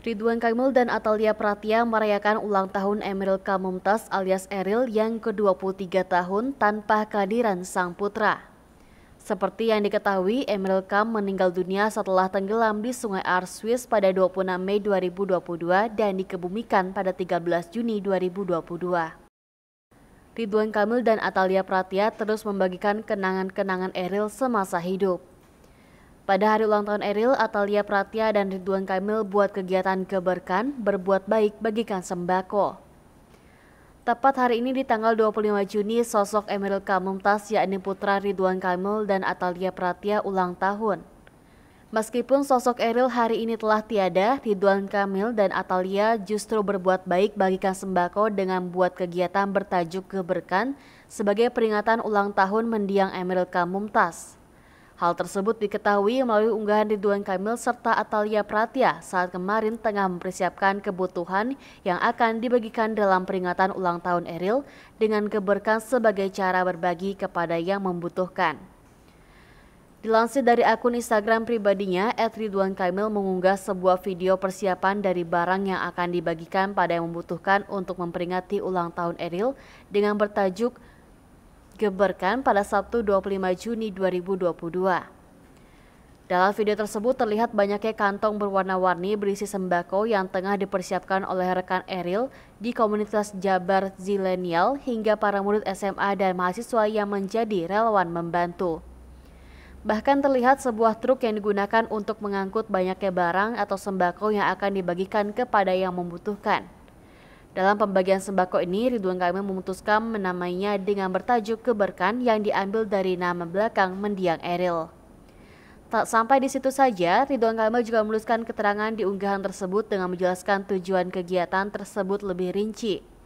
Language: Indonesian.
Ridwan Kamil dan Atalia Pratia merayakan ulang tahun Emeril Kamumtas alias Eril yang ke-23 tahun tanpa kehadiran sang putra. Seperti yang diketahui, Emeril Kam meninggal dunia setelah tenggelam di Sungai Arswis pada 26 Mei 2022 dan dikebumikan pada 13 Juni 2022. Ridwan Kamil dan Atalia Pratia terus membagikan kenangan-kenangan Eril semasa hidup. Pada hari ulang tahun Eril, Atalia Pratia dan Ridwan Kamil buat kegiatan keberkan berbuat baik bagikan sembako. Tepat hari ini di tanggal 25 Juni, sosok Emeril Kamumtas yakni putra Ridwan Kamil dan Atalia Pratia ulang tahun. Meskipun sosok Eril hari ini telah tiada, Ridwan Kamil dan Atalia justru berbuat baik bagikan sembako dengan buat kegiatan bertajuk keberkan sebagai peringatan ulang tahun mendiang Emeril Kamumtas. Hal tersebut diketahui melalui unggahan Ridwan Kamil serta Atalia Pratia saat kemarin tengah mempersiapkan kebutuhan yang akan dibagikan dalam peringatan ulang tahun Eril dengan keberkan sebagai cara berbagi kepada yang membutuhkan. Dilansir dari akun Instagram pribadinya, Ed Ridwan Kamil mengunggah sebuah video persiapan dari barang yang akan dibagikan pada yang membutuhkan untuk memperingati ulang tahun Eril dengan bertajuk Geberkan pada Sabtu 25 Juni 2022. Dalam video tersebut terlihat banyaknya kantong berwarna-warni berisi sembako yang tengah dipersiapkan oleh rekan Eril di komunitas Jabar Zilenial hingga para murid SMA dan mahasiswa yang menjadi relawan membantu. Bahkan terlihat sebuah truk yang digunakan untuk mengangkut banyaknya barang atau sembako yang akan dibagikan kepada yang membutuhkan. Dalam pembagian sembako ini, Ridwan Kamil memutuskan menamainya dengan bertajuk keberkan yang diambil dari nama belakang mendiang Eril. Tak sampai di situ saja, Ridwan Kamil juga menuliskan keterangan di unggahan tersebut dengan menjelaskan tujuan kegiatan tersebut lebih rinci.